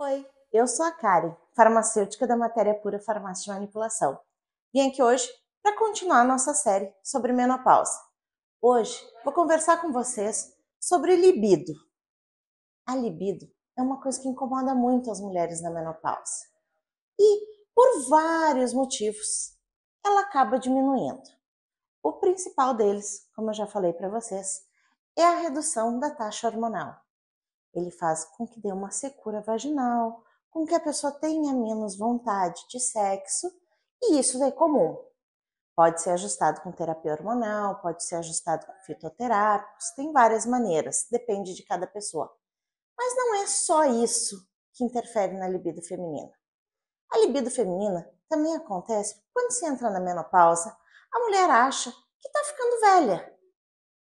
Oi, eu sou a Karen, farmacêutica da matéria pura Farmácia de Manipulação. Vim aqui hoje para continuar a nossa série sobre menopausa. Hoje vou conversar com vocês sobre libido. A libido é uma coisa que incomoda muito as mulheres na menopausa. E por vários motivos, ela acaba diminuindo. O principal deles, como eu já falei para vocês, é a redução da taxa hormonal. Ele faz com que dê uma secura vaginal, com que a pessoa tenha menos vontade de sexo, e isso é comum. Pode ser ajustado com terapia hormonal, pode ser ajustado com fitoterápicos, tem várias maneiras, depende de cada pessoa. Mas não é só isso que interfere na libido feminina. A libido feminina também acontece quando se entra na menopausa, a mulher acha que está ficando velha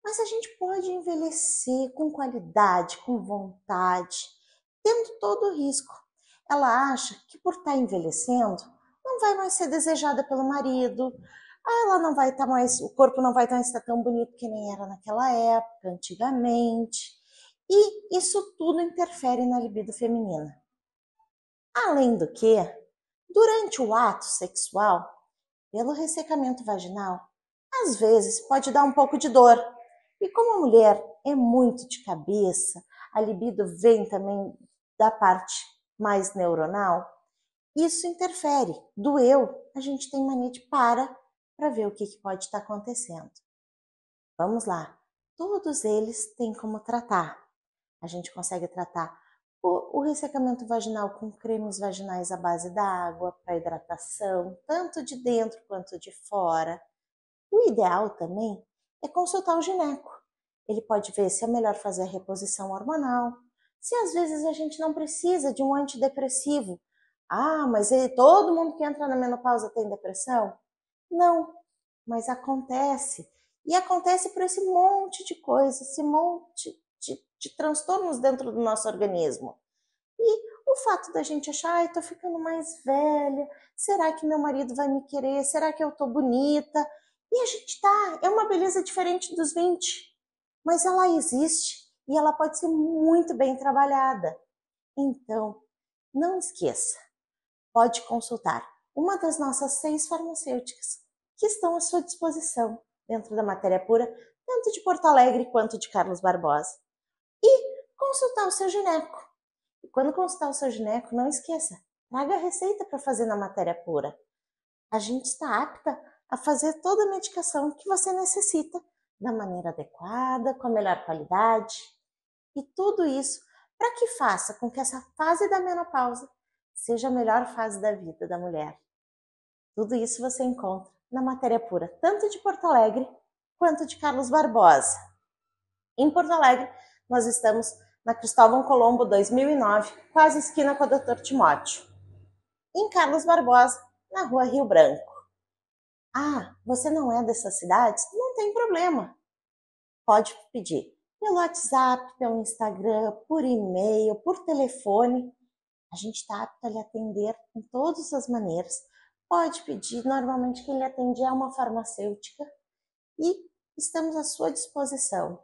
mas a gente pode envelhecer com qualidade, com vontade, tendo todo o risco. Ela acha que por estar tá envelhecendo, não vai mais ser desejada pelo marido, ah, ela não vai estar tá mais, o corpo não vai estar tá tão bonito que nem era naquela época, antigamente. E isso tudo interfere na libido feminina. Além do que, durante o ato sexual, pelo ressecamento vaginal, às vezes pode dar um pouco de dor. E como a mulher é muito de cabeça, a libido vem também da parte mais neuronal, isso interfere. Do eu, a gente tem mania de para para ver o que, que pode estar tá acontecendo. Vamos lá. Todos eles têm como tratar. A gente consegue tratar o, o ressecamento vaginal com cremes vaginais à base d'água, para hidratação, tanto de dentro quanto de fora. O ideal também é consultar o gineco. Ele pode ver se é melhor fazer a reposição hormonal, se às vezes a gente não precisa de um antidepressivo. Ah, mas ele, todo mundo que entra na menopausa tem depressão? Não, mas acontece. E acontece por esse monte de coisas, esse monte de, de transtornos dentro do nosso organismo. E o fato da gente achar, ai, tô ficando mais velha, será que meu marido vai me querer? Será que eu tô bonita? E a gente tá, é uma beleza diferente dos 20, mas ela existe e ela pode ser muito bem trabalhada. Então, não esqueça, pode consultar uma das nossas seis farmacêuticas que estão à sua disposição dentro da matéria pura, tanto de Porto Alegre quanto de Carlos Barbosa. E consultar o seu gineco. E quando consultar o seu gineco, não esqueça, traga a receita para fazer na matéria pura. A gente está apta a fazer toda a medicação que você necessita da maneira adequada, com a melhor qualidade. E tudo isso para que faça com que essa fase da menopausa seja a melhor fase da vida da mulher. Tudo isso você encontra na matéria pura, tanto de Porto Alegre quanto de Carlos Barbosa. Em Porto Alegre, nós estamos na Cristóvão Colombo 2009, quase esquina com o Dr. Timóteo. Em Carlos Barbosa, na Rua Rio Branco. Ah, você não é dessa cidade? Não tem problema. Pode pedir pelo WhatsApp, pelo Instagram, por e-mail, por telefone. A gente está apto a lhe atender em todas as maneiras. Pode pedir, normalmente quem lhe atende é uma farmacêutica e estamos à sua disposição.